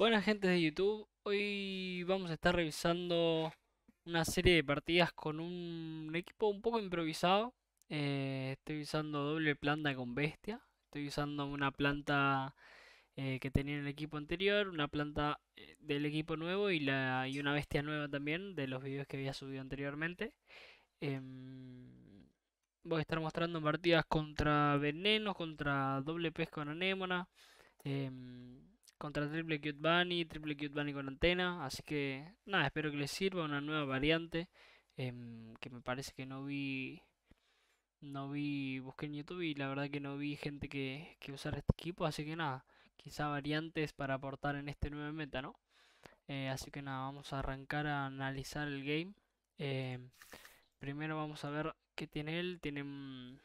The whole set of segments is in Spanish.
Buenas gentes de YouTube, hoy vamos a estar revisando una serie de partidas con un equipo un poco improvisado. Eh, estoy usando doble planta con bestia, estoy usando una planta eh, que tenía en el equipo anterior, una planta eh, del equipo nuevo y, la, una bestia nueva también de los videos que había subido anteriormente. Em, voy a estar mostrando partidas contra venenos, contra doble pez con anémona. Em, contra Triple Cute Bunny, Triple Cute Bunny con antena. Así que nada, espero que les sirva una nueva variante em, que me parece que no vi. No vi, busqué en YouTube y la verdad que no vi gente que, que usara este equipo, así que nada, quizá variantes para aportar en este nuevo meta, ¿no? Eh, así que nada, vamos a arrancar a analizar el game. Em, primero vamos a ver qué tiene él. Tiene mm,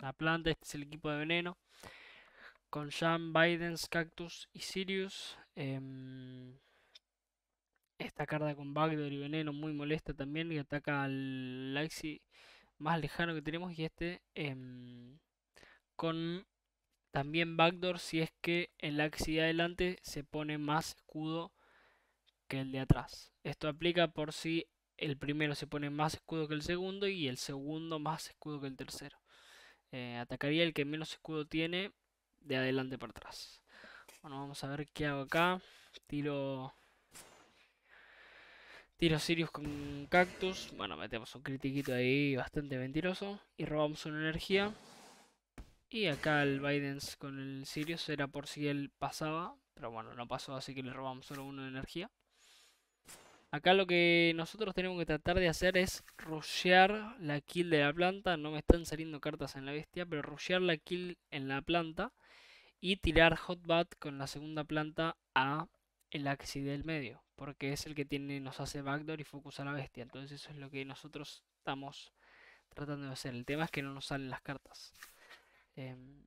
la planta, este es el equipo de veneno con Sham Bidens, Cactus y Sirius. Em, esta carta con Backdoor y Veneno muy molesta también y ataca al Axi más lejano que tenemos y este em, con también Backdoor si es que el Axi de adelante se pone más escudo que el de atrás. Esto aplica por si el primero se pone más escudo que el segundo y el segundo más escudo que el tercero. Eh, atacaría el que menos escudo tiene de adelante para atrás. Bueno, vamos a ver qué hago acá. Tiro... Tiro Sirius con Cactus. Bueno, metemos un critiquito ahí bastante mentiroso. Y robamos una energía. Y acá el Bidens con el Sirius era por si él pasaba. Pero bueno, no pasó, así que le robamos solo una energía. Acá lo que nosotros tenemos que tratar de hacer es rushear la kill de la planta. No me están saliendo cartas en la bestia, pero rushear la kill en la planta y tirar Hotbat con la segunda planta a el axi del medio, porque es el que tiene, nos hace backdoor y focus a la bestia. Entonces eso es lo que nosotros estamos tratando de hacer. El tema es que no nos salen las cartas. Em,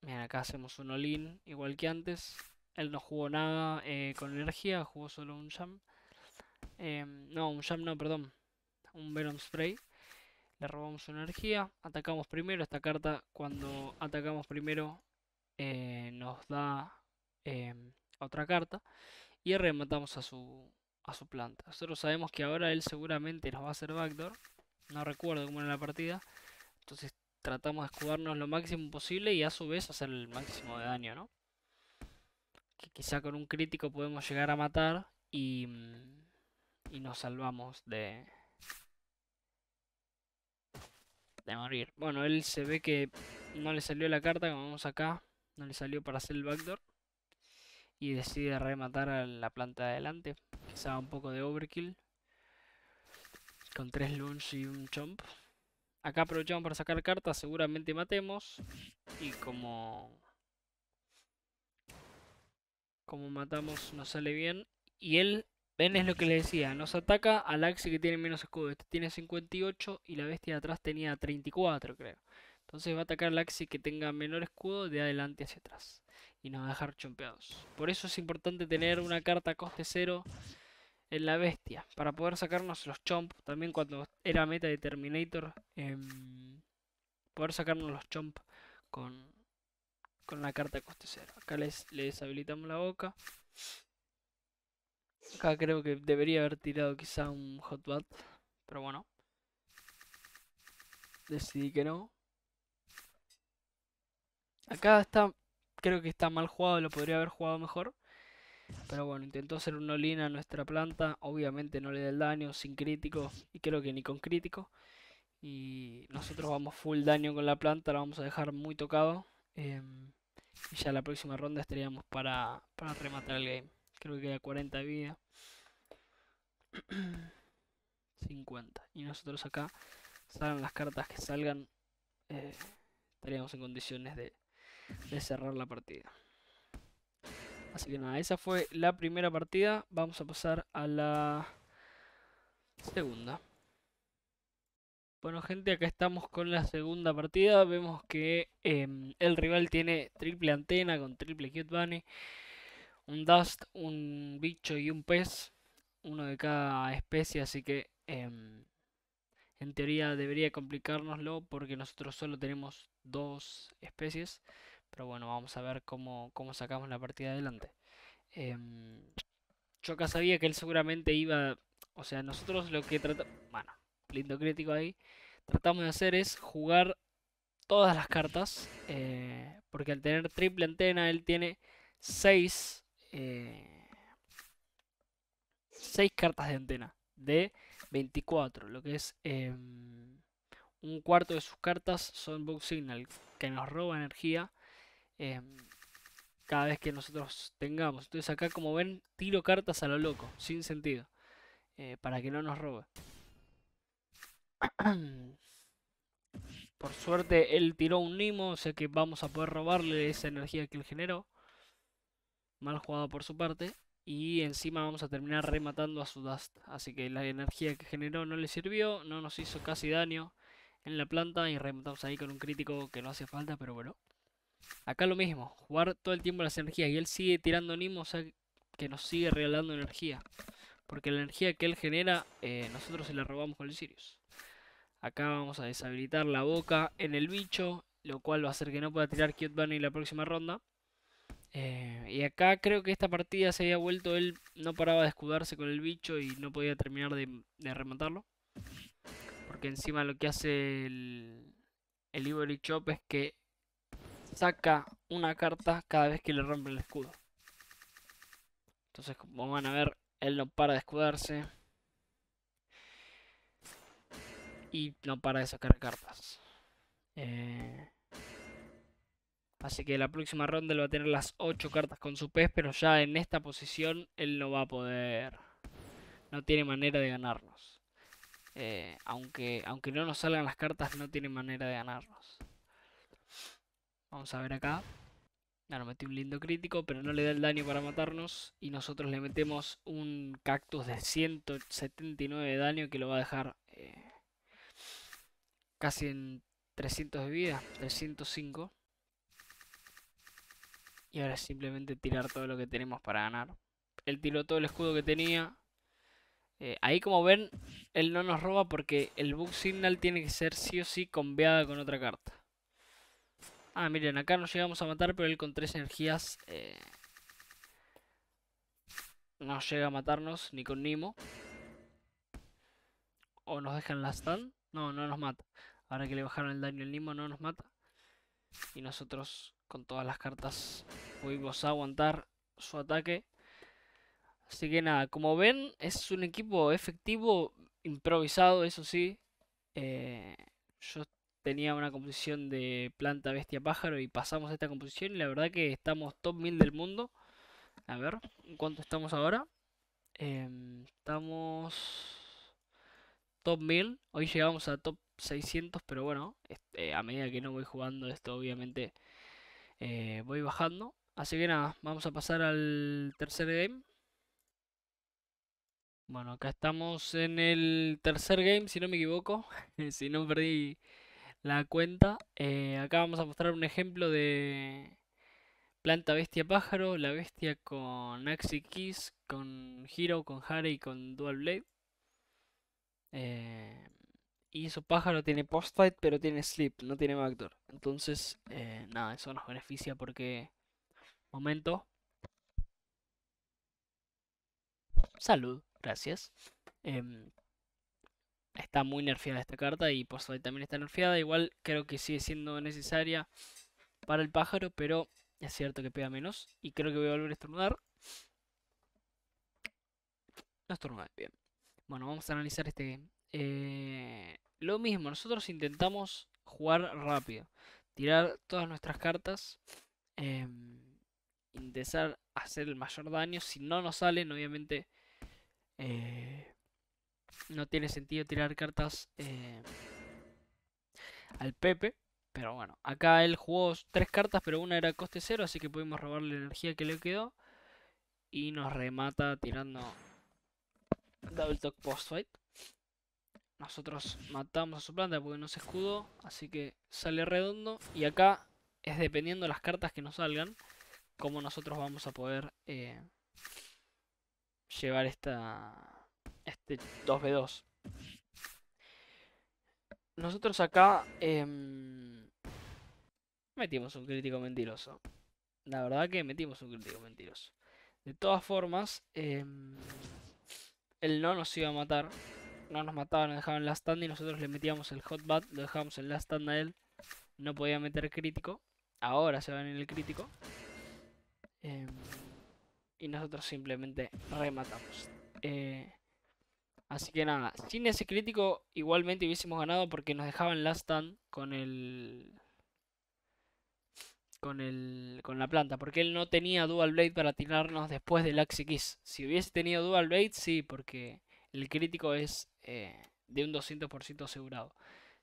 miren acá hacemos un all igual que antes. Él no jugó nada eh, con energía, jugó solo un jam. Em, no, un jam no, perdón. Un Venom Spray. Le robamos energía. Atacamos primero. Esta carta cuando atacamos primero eh, nos da em, otra carta. Y rematamos a su, a su planta. Nosotros sabemos que ahora él seguramente nos va a hacer backdoor. No recuerdo cómo era la partida. Entonces tratamos de escudarnos lo máximo posible y a su vez hacer el máximo de daño, ¿no? quizá con un crítico podemos llegar a matar y mm, nos salvamos de, de morir. Bueno, él se ve que no le salió la carta, como vamos acá. No le salió para hacer el backdoor. Y decide rematar a la planta de adelante. Quizá un poco de overkill. Con tres lunge y un chomp. Acá aprovechamos para sacar cartas, seguramente matemos. Y como... Como matamos no sale bien. Y él Ven, es lo que le decía. Nos ataca al axi que tiene menos escudo. Este tiene 58 y la bestia de atrás tenía 34, creo. Entonces va a atacar al axi que tenga menor escudo de adelante hacia atrás. Y nos va a dejar chompeados. Por eso es importante tener una carta coste cero en la bestia. Para poder sacarnos los chomp. También cuando era meta de Terminator. Em, poder sacarnos los chomp con, con la carta coste cero. Acá les, les la boca. Acá creo que debería haber tirado quizá un hotbat, pero bueno. Decidí que no. Acá está, creo que está mal jugado, lo podría haber jugado mejor. Pero bueno, intentó hacer un olina a nuestra planta. Obviamente no le da el daño, sin crítico. Y creo que ni con crítico. Y nosotros vamos full daño con la planta, la vamos a dejar muy tocado. Em, y ya la próxima ronda estaríamos para, para rematar el game. Creo que queda 40 vida. 50. Y nosotros acá, salgan las cartas que salgan, eh, estaríamos en condiciones de, cerrar la partida. Así que nada, esa fue la primera partida. Vamos a pasar a la segunda. Bueno gente, acá estamos con la segunda partida. Vemos que em, el rival tiene triple antena con triple cute bunny un dust, un bicho y un pez, uno de cada especie, así que em, en teoría debería complicárnoslo porque nosotros solo tenemos dos especies, pero bueno, vamos a ver cómo, cómo sacamos la partida adelante. Em, yo acá sabía que él seguramente iba, o sea, nosotros lo que tratamos, bueno, lindo crítico ahí, tratamos de hacer es jugar todas las cartas, eh, porque al tener triple antena él tiene seis. 6 eh, cartas de antena de 24, lo que es em, un cuarto de sus cartas son Box Signal, que nos roba energía em, cada vez que nosotros tengamos. Entonces acá como ven, tiro cartas a lo loco, sin sentido, eh, para que no nos robe. Por suerte él tiró un Nimo, o sea que vamos a poder robarle esa energía que él generó. Mal jugado por su parte. Y encima vamos a terminar rematando a su Dust. Así que la energía que generó no le sirvió. No nos hizo casi daño en la planta. Y rematamos ahí con un crítico que no hace falta. Pero bueno. Acá lo mismo. Jugar todo el tiempo las energías. Y él sigue tirando Nimo. O sea que nos sigue regalando energía. Porque la energía que él genera eh, nosotros se la robamos con el Sirius. Acá vamos a deshabilitar la boca en el bicho. Lo cual va a hacer que no pueda tirar Cute Bunny la próxima ronda. Eh, y acá creo que esta partida se había vuelto, él no paraba de escudarse con el bicho y no podía terminar de, rematarlo. Porque encima lo que hace el, el Ivory Chop es que saca una carta cada vez que le rompe el escudo. Entonces como van a ver, él no para de escudarse. Y no para de sacar cartas. Eh, Así que la próxima ronda él va a tener las 8 cartas con su pez, pero ya en esta posición él no va a poder. No tiene manera de ganarnos. Eh, aunque, aunque no nos salgan las cartas, no tiene manera de ganarnos. Vamos a ver acá. Ya ah, nos metí un lindo crítico, pero no le da el daño para matarnos. Y nosotros le metemos un cactus de 179 de daño que lo va a dejar eh, casi en 300 de vida, 305. Y ahora simplemente tirar todo lo que tenemos para ganar. Él tiró todo el escudo que tenía. Eh, ahí como ven, él no nos roba porque el Bug Signal tiene que ser sí o sí conveada con otra carta. Ah, miren, acá nos llegamos a matar, pero él con tres energías eh, no llega a matarnos ni con Nimo. O nos dejan la stand. No, no nos mata. Ahora que le bajaron el daño al Nimo, no nos mata. Y nosotros con todas las cartas pudimos aguantar su ataque. Así que nada, como ven, es un equipo efectivo, improvisado, eso sí. Eh, yo tenía una composición de planta, bestia, pájaro y pasamos esta composición y la verdad que estamos top 1000 del mundo. A ver, ¿cuánto estamos ahora? Em, estamos top 1000, hoy llegamos a top 600, pero bueno, este, a medida que no voy jugando esto obviamente eh, voy bajando. Así que nada, vamos a pasar al tercer game. Bueno, acá estamos en el tercer game, si no me equivoco. si no perdí la cuenta. Eh, acá vamos a mostrar un ejemplo de planta bestia pájaro. La bestia con axi Kiss, con Hero, con Harry y con Dual Blade. Eh, y su pájaro tiene post fight, pero tiene sleep, no tiene backdoor. Entonces, eh, nada, eso nos beneficia porque. Momento. Salud, gracias. Em, está muy nerfeada esta carta y post fight también está nerfeada. Igual creo que sigue siendo necesaria para el pájaro, pero es cierto que pega menos. Y creo que voy a volver a estornudar. No bien. Bueno, vamos a analizar este, eh, lo mismo, nosotros intentamos jugar rápido, tirar todas nuestras cartas, em, intentar hacer el mayor daño. Si no nos salen, obviamente eh, no tiene sentido tirar cartas eh, al Pepe. Pero bueno, acá él jugó tres cartas, pero una era coste cero, así que pudimos robarle la energía que le quedó. Y nos remata tirando Double Talk Post Fight. Nosotros matamos a su planta porque no se escudó, así que sale redondo. Y acá es dependiendo las cartas que nos salgan, cómo nosotros vamos a poder eh, llevar esta este 2v2. Nosotros acá em, metimos un crítico mentiroso. La verdad que metimos un crítico mentiroso. De todas formas, em, él no nos iba a matar no nos mataban, nos dejaban last stand y nosotros le metíamos el hotbat, lo dejábamos en last stand a él. No podía meter crítico. Ahora se van en el crítico. Em, y nosotros simplemente rematamos. Eh, así que nada, sin ese crítico igualmente hubiésemos ganado porque nos dejaban last stand con el... Con, el, con la planta, porque él no tenía Dual Blade para tirarnos después del Axe Kiss. Si hubiese tenido Dual Blade, sí, porque el crítico es eh, de un 200% asegurado.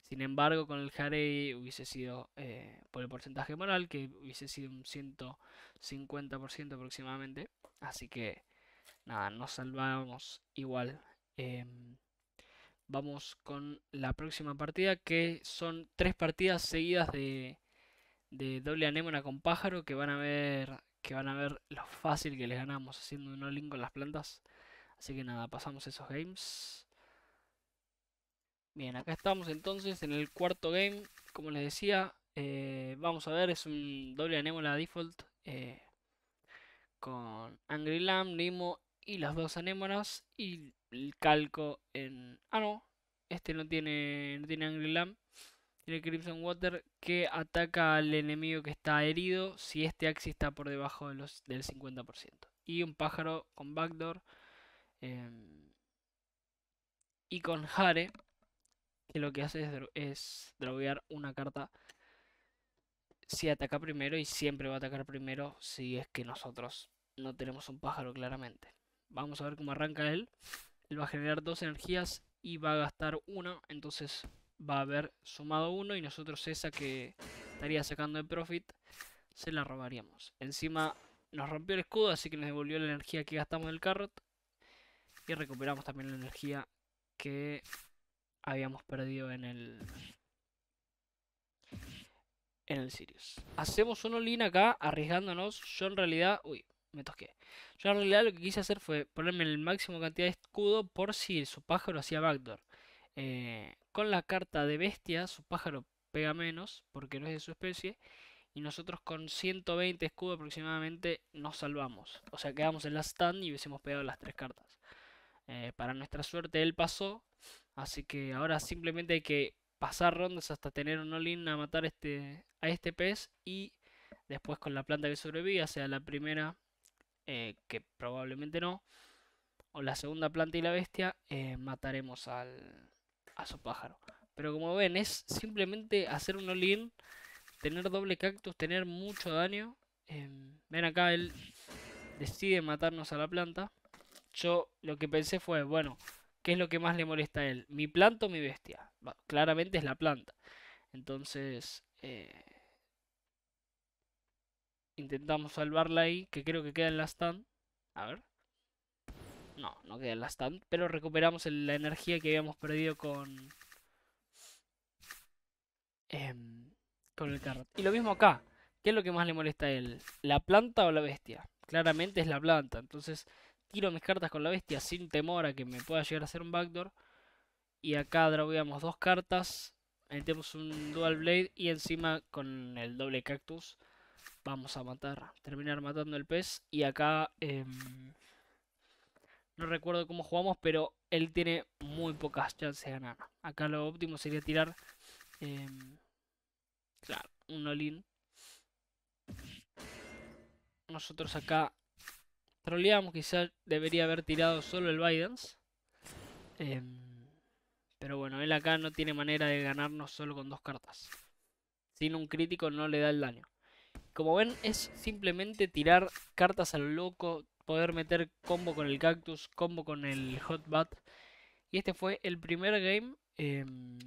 Sin embargo, con el Jarey hubiese sido, eh, por el porcentaje moral, que hubiese sido un 150% aproximadamente. Así que, nada, nos salvamos igual. Em, vamos con la próxima partida, que son tres partidas seguidas de, de doble anémona con pájaro, que van a ver que van a ver lo fácil que les ganamos haciendo un all con las plantas. Así que nada, pasamos esos games. Bien, acá estamos entonces en el cuarto game. Como les decía, eh, vamos a ver, es un doble anémola default eh, con Angry Lamb, Nemo y las dos anémonas y el calco en... Ah, no, este no tiene, no tiene Angry Lamb. Tiene Crimson Water que ataca al enemigo que está herido si este axi está por debajo de los, del 50%. Y un pájaro con Backdoor em, y con Hare que lo que ah. hace es, es droguear una carta si ataca primero y siempre va a atacar primero si es que nosotros no tenemos un pájaro claramente. Vamos a ver cómo arranca él. Él va a generar dos energías y va a gastar una, entonces va a haber sumado uno y nosotros esa que estaría sacando de profit se la robaríamos. Encima nos rompió el escudo, así que nos devolvió la energía que gastamos del carrot y recuperamos también la energía que habíamos perdido en el en el Sirius. Hacemos un all acá, arriesgándonos. Yo en realidad... Uy, me tosqué. Yo en realidad lo que quise hacer fue ponerme el máximo cantidad de escudo por si su pájaro hacía backdoor. Eh, con la carta de bestia, su pájaro pega menos porque no es de su especie. Y nosotros con 120 escudo aproximadamente nos salvamos. O sea, quedamos en la stand y hubiésemos pegado las tres cartas. Eh, para nuestra suerte, él pasó. Así que ahora simplemente hay que pasar rondas hasta tener un all a matar este, a este pez. Y después con la planta que sobreviva, sea la primera, eh, que probablemente no, o la segunda planta y la bestia, eh, mataremos al, a su pájaro. Pero como ven, es simplemente hacer un all tener doble cactus, tener mucho daño. Em, ven acá, él decide matarnos a la planta. Yo lo que pensé fue, bueno, ¿qué es lo que más le molesta a él? ¿Mi planta o mi bestia? claramente es la planta. Entonces, eh, intentamos salvarla ahí, que creo que queda en la stand. A ver. No, no queda en la stand, pero recuperamos la energía que habíamos perdido con... Em, con el carro. Y lo mismo acá. ¿Qué es lo que más le molesta a él? ¿La planta o la bestia? Claramente es la planta. Entonces, tiro mis cartas con la bestia sin temor a que me pueda llegar a hacer un backdoor. Y acá dragueamos dos cartas, metemos un Dual Blade y encima con el doble cactus vamos a matar, terminar matando el pez. Y acá em, no recuerdo cómo jugamos, pero él tiene muy pocas chances de ganar. Acá lo óptimo sería tirar, em, claro, un olin. Nosotros acá troleamos, quizás debería haber tirado solo el Bidens. Em, pero bueno, él acá no tiene manera de ganarnos solo con dos cartas. Sin un crítico no le da el daño. Como ven, es simplemente tirar cartas al loco, poder meter combo con el cactus, combo con el hot bat. Y este fue el primer game. Em,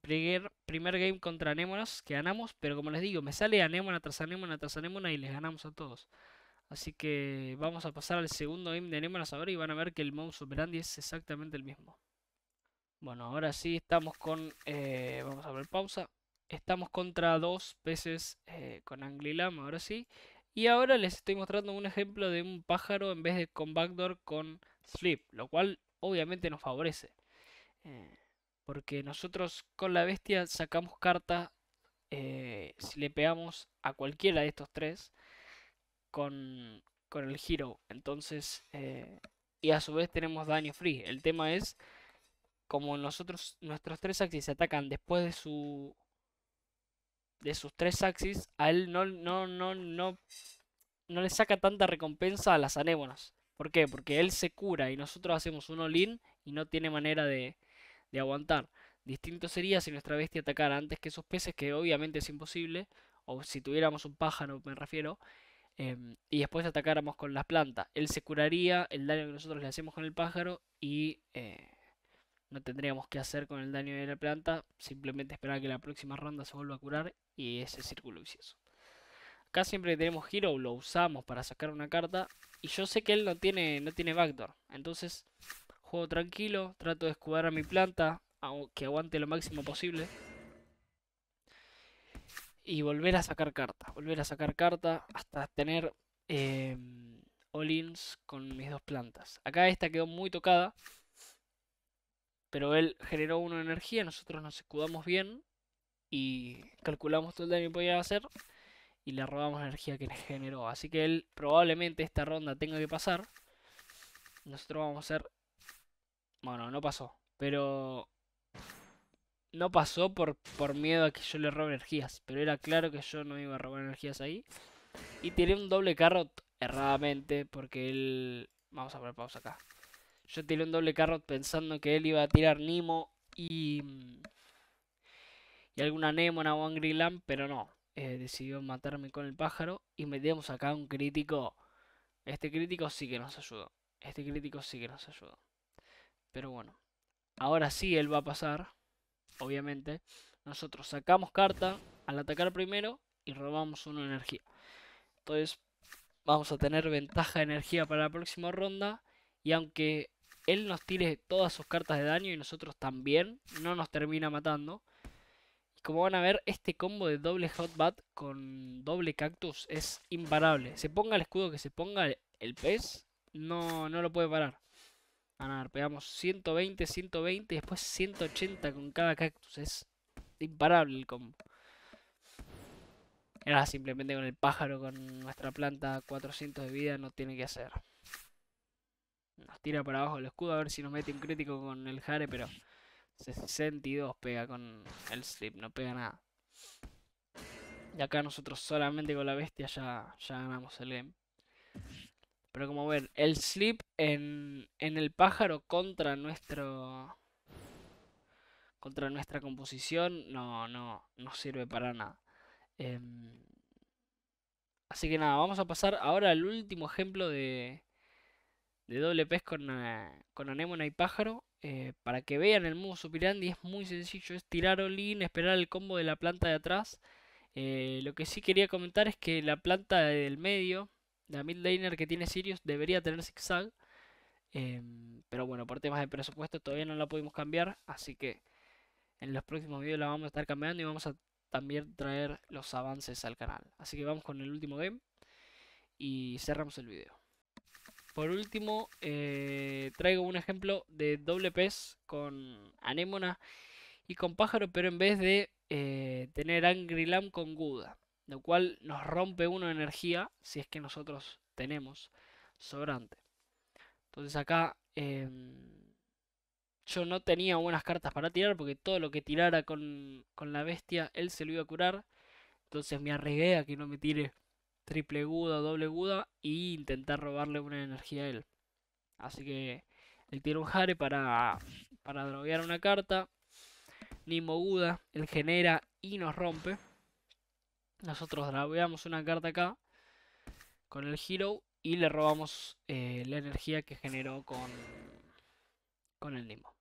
primer, primer game contra Anémonas que ganamos. Pero como les digo, me sale Anémona tras Anémona tras Anémona y les ganamos a todos. Así que vamos a pasar al segundo game de Nemonas ahora y van a ver que el mouse operandi es exactamente el mismo. Bueno, ahora sí estamos con... Eh, vamos a ver pausa. Estamos contra dos peces eh, con Anglilam, ahora sí. Y ahora les estoy mostrando un ejemplo de un pájaro en vez de con backdoor con flip, lo cual obviamente nos favorece. Eh, porque nosotros con la bestia sacamos carta si le pegamos a cualquiera de estos tres con, el Hero. Entonces, eh, y a su vez tenemos daño free. El tema es, como nosotros, nuestros tres axis se atacan después de su de sus tres axis, a él no, no, no, no, no le saca tanta recompensa a las anémonas. ¿Por qué? Porque él se cura y nosotros hacemos un all-in y no tiene manera de, de aguantar. Distinto sería si nuestra bestia atacara antes que esos peces, que obviamente es imposible, o si tuviéramos un pájaro, me refiero, Em, y después atacáramos con la planta, Él se curaría el daño que nosotros le hacemos con el pájaro y eh, no tendríamos que hacer con el daño de la planta. Simplemente esperar a que la próxima ronda se vuelva a curar y ese círculo vicioso. Acá siempre que tenemos Hero lo usamos para sacar una carta. Y yo sé que él no tiene, no tiene backdoor. Entonces juego tranquilo, trato de escudar a mi planta, que aguante lo máximo posible y volver a sacar carta, volver a sacar carta hasta tener eh, all-ins con mis dos plantas. Acá esta quedó muy tocada, pero él generó una energía, nosotros nos escudamos bien y calculamos todo el daño que podía hacer y le robamos la energía que le generó. Así que él probablemente esta ronda tenga que pasar. Nosotros vamos a hacer... Bueno, no pasó, pero no pasó por, por miedo a que yo le robe energías, pero era claro que yo no iba a robar energías ahí. Y tiré un doble carrot erradamente porque él... Vamos a poner pausa acá. Yo tiré un doble carrot pensando que él iba a tirar Nimo y... Y alguna Nemona o Angry Lamb. pero no. Eh, decidió matarme con el pájaro y metemos acá un crítico. Este crítico sí que nos ayudó. Este crítico sí que nos ayudó. Pero bueno. Ahora sí él va a pasar obviamente, nosotros sacamos carta al atacar primero y robamos una energía. Entonces vamos a tener ventaja de energía para la próxima ronda y aunque él nos tire todas sus cartas de daño y nosotros también, no nos termina matando. Como van a ver, este combo de doble hotbat con doble cactus es imparable. Se ponga el escudo que se ponga, el pez no, no lo puede parar. Pegamos 120, 120 y después 180 con cada cactus. Es imparable el combo. Era simplemente con el pájaro, con nuestra planta 400 de vida, no tiene que hacer. Nos tira para abajo el escudo a ver si nos mete un crítico con el hare pero 62 pega con el Slip, no pega nada. Y acá nosotros solamente con la bestia ya, ya ganamos el game. Pero como ver, el slip en, el pájaro contra nuestro... Contra nuestra composición no, no, no sirve para nada. Em, así que nada, vamos a pasar ahora al último ejemplo de, de doble pez con, eh, anémona y pájaro. Eh, para que vean el modo supirandi es muy sencillo, es tirar Olin, esperar el combo de la planta de atrás. Eh, lo que sí quería comentar es que la planta del medio la mid que tiene Sirius debería tener zigzag. Em, pero bueno, por temas de presupuesto todavía no la pudimos cambiar. Así que en los próximos videos la vamos a estar cambiando y vamos a también traer los avances al canal. Así que vamos con el último game y cerramos el video. Por último, eh, traigo un ejemplo de doble pez con anémona y con pájaro, pero en vez de eh, tener Angry Lamb con Guda lo cual nos rompe una energía si es que nosotros tenemos sobrante. Entonces acá em, yo no tenía buenas cartas para tirar porque todo lo que tirara con, la bestia él se lo iba a curar. Entonces me arriesgué a que no me tire triple guda, doble guda e intentar robarle una energía a él. Así que él tiene un Hare para, para droguear una carta. Ni moguda, él genera y nos rompe. Nosotros draveamos una carta acá con el Hero y le robamos eh, la energía que generó con, con el limo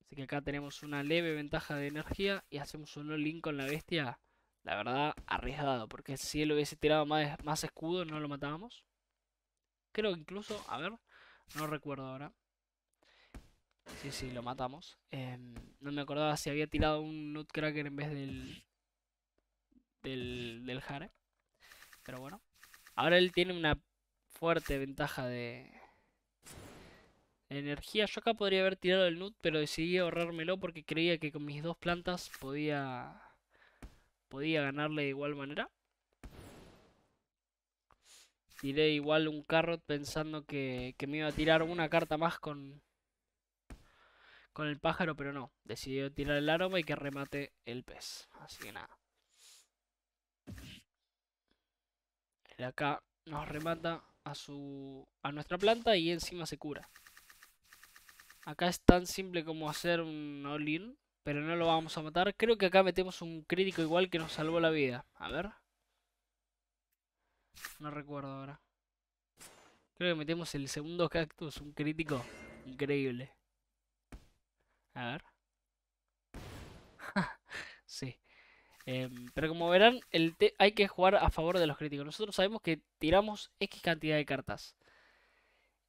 Así que acá tenemos una leve ventaja de energía y hacemos un link con la bestia. La verdad, arriesgado, porque si él hubiese tirado más, más escudo no lo matábamos. Creo que incluso, a ver, no recuerdo ahora. Sí, sí, lo matamos. Em, no me acordaba si había tirado un Nutcracker en vez del, del, del Pero bueno. Ahora él tiene una fuerte ventaja de energía. Yo acá podría haber tirado el nut, pero decidí ahorrármelo porque creía que con mis dos plantas podía podía ganarle de igual manera. Tiré igual un carrot pensando que, me iba a tirar una carta más con, con el pájaro, pero no. Decidió tirar el aroma y que remate el pez. Así que nada. acá nos remata a, su, a nuestra planta y encima se cura. Acá es tan simple como hacer un all pero no lo vamos a matar. Creo que acá metemos un crítico igual que nos salvó la vida. A ver. No recuerdo ahora. Creo que metemos el segundo cactus, un crítico. Increíble. A ver. sí. Em, pero como verán, el hay que jugar a favor de los críticos. Nosotros sabemos que tiramos X cantidad de cartas.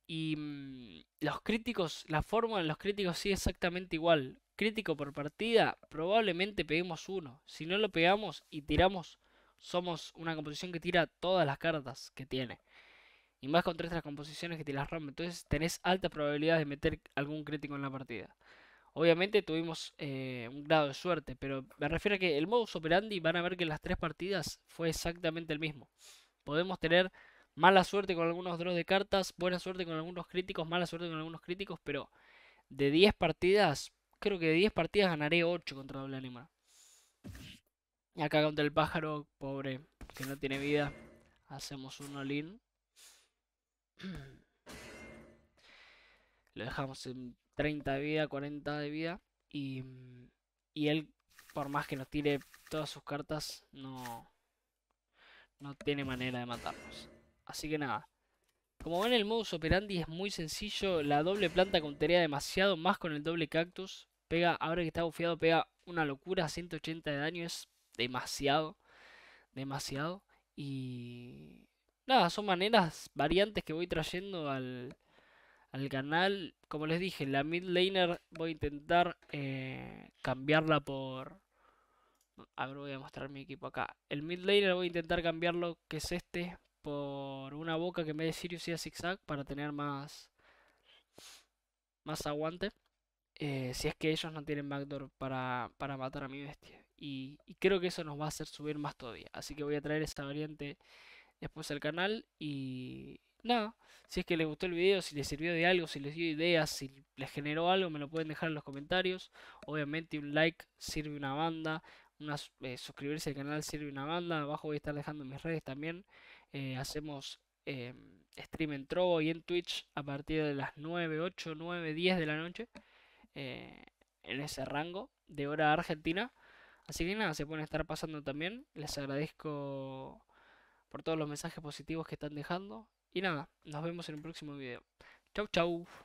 Y mm, los críticos, la fórmula de los críticos sigue exactamente igual. Crítico por partida, probablemente peguemos uno. Si no lo pegamos y tiramos, somos una composición que tira todas las cartas que tiene. Y más contra estas composiciones que te las rompen. Entonces tenés alta probabilidad de meter algún crítico en la partida. Obviamente tuvimos eh, un grado de suerte, pero me refiero a que el modus operandi van a ver que las tres partidas fue exactamente el mismo. Podemos tener mala suerte con algunos draws de cartas, buena suerte con algunos críticos, mala suerte con algunos críticos, pero de 10 partidas, creo que de 10 partidas ganaré 8 contra doble animal. Acá contra el pájaro, pobre, que no tiene vida. Hacemos un all-in. Lo dejamos en 30 de vida, 40 de vida. Y, él, por más que nos tire todas sus cartas, no, no tiene manera de matarnos. Así que nada. Como ven el modus operandi es muy sencillo, la doble planta contaría demasiado más con el doble cactus. Pega, ahora que está bufiado, pega una locura, 180 de daño, es demasiado, demasiado. Y nada, son maneras, variantes que voy trayendo al, al canal. Como les dije, la mid laner voy a intentar eh, cambiarla por... A ver, voy a mostrar mi equipo acá. El mid laner voy a intentar cambiarlo, que es este, por una boca que me dé Sirius a zigzag para tener más, más aguante. Eh, si es que ellos no tienen backdoor para, matar a mi bestia. Y, y, creo que eso nos va a hacer subir más todavía. Así que voy a traer esta variante después al canal y, nada. Si es que les gustó el video, si les sirvió de algo, si les dio ideas, si les generó algo, me lo pueden dejar en los comentarios. Obviamente un like sirve una banda. Eh, suscribirse al canal sirve una banda. Abajo voy a estar dejando mis redes también. Eh, hacemos em, stream en Trovo y en Twitch a partir de las 9, 8, 9, 10 de la noche. Eh, en ese rango de hora argentina. Así que nada, se pueden estar pasando también. Les agradezco por todos los mensajes positivos que están dejando. Y nada, nos vemos en un próximo video. Chau chau.